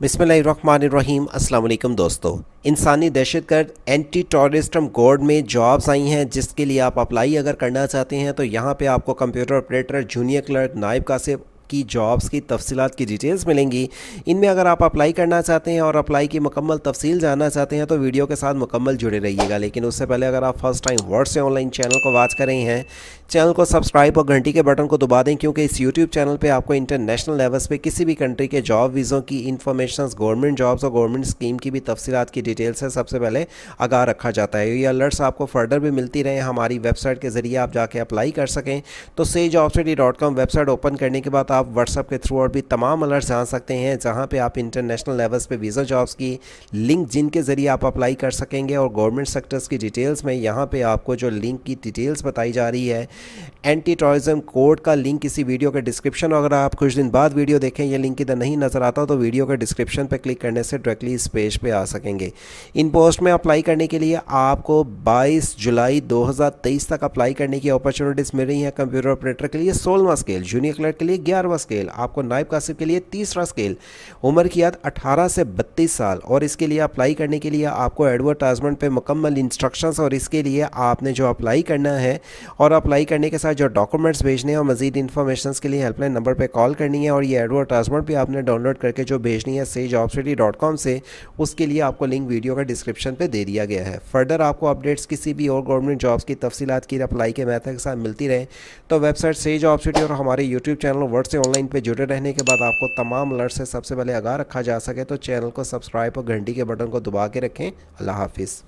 बिसमीम अल्लाम दोस्तों इंसानी दहशत गर्द एंटी टेररिस्टम कोड में जॉब्स आई हैं जिसके लिए आप अप्लाई अगर करना चाहते हैं तो यहाँ पे आपको कंप्यूटर ऑपरेटर जूनियर क्लर्क नायब कासिब आपकी जॉब्स की तफसीत की डिटेल्स मिलेंगी इनमें अगर आप अप्लाई करना चाहते हैं और अप्लाई की मुकम्मल तफसील जानना चाहते हैं तो वीडियो के साथ मुकम्मल जुड़े रहिएगा लेकिन उससे पहले अगर आप फर्स्ट टाइम वर्ड से ऑनलाइन चैनल को वाच कर रहे हैं चैनल को सब्सक्राइब और घंटी के बटन को दबा दें क्योंकि इस यूट्यूब चैनल पर आपको इंटरनेशनल लेवल्स पर किसी भी कंट्री के जॉब वीज़ों की इन्फॉर्मेशन गवर्नमेंट जॉब्स और गवर्नमेंट स्कीम की भी तफसीत की डिटेल्स है सबसे पहले आगा रखा जाता है ये अलर्ट्स आपको फर्दर भी मिलती रहे हमारी वेबसाइट के ज़रिए आप जाके अप्लाई कर सकें तो से जॉब वेबसाइट ओपन करने के बाद आप आप व्हाट्सअप के थ्रू और भी तमाम अलर्ट्स जान सकते हैं जहाँ पे आप इंटरनेशनल लेवल्स पे वीज़ा जॉब्स की लिंक जिनके ज़रिए आप अप्लाई कर सकेंगे और गवर्नमेंट सेक्टर्स की डिटेल्स में यहाँ पे आपको जो लिंक की डिटेल्स बताई जा रही है एंटी टोरिज्म कोड का लिंक इसी वीडियो के डिस्क्रिप्शन अगर आप कुछ दिन बाद वीडियो देखें यह लिंक इधर नहीं नज़र आता तो वीडियो के डिस्क्रिप्शन पर क्लिक करने से डायरेक्टली इस पेज पे आ सकेंगे इन पोस्ट में अप्लाई करने के लिए आपको 22 जुलाई 2023 तक अप्लाई करने की अपॉर्चुनिटीज़ मिल रही हैं कंप्यूटर ऑपरेटर के लिए सोलवा स्केल जूनियर क्लर्क के लिए ग्यारहवा स्केल आपको नायब कासिब के लिए तीसरा स्केल उम्र की याद अठारह से बत्तीस साल और इसके लिए अप्लाई करने के लिए आपको एडवर्टाइजमेंट पर मुकम्मल इंस्ट्रक्शन और इसके लिए आपने जो अप्लाई करना है और अप्लाई करने के साथ है जो डॉक्यूमेंट्स भेजने हैं और मजीद इन्फॉर्मेशन के लिए हेल्पलाइन नंबर पर कॉल करनी है और ये एडवर्टाइजमेंट भी आपने डाउनलोड करके जो भेजनी है सेज जॉब सिटी डॉट कॉम से उसके लिए आपको लिंक वीडियो का डिस्क्रिप्शन पर दे दिया गया है फर्दर आपको अपडेट्स किसी भी और गवर्नमेंट जॉब्स की तफसीत की अप्लाई के मैथड के साथ मिलती रहे तो वेबसाइट सेज जॉब सिटी और हमारे यूट्यूब चैनल वर्ड से ऑनलाइन पर जुड़े रहने के बाद आपको तमाम अलर्ट से सबसे पहले आगा रखा जा सके तो चैनल को सब्सक्राइब और घंटी के बटन को दबा के रखें अल्लाह हाफिज़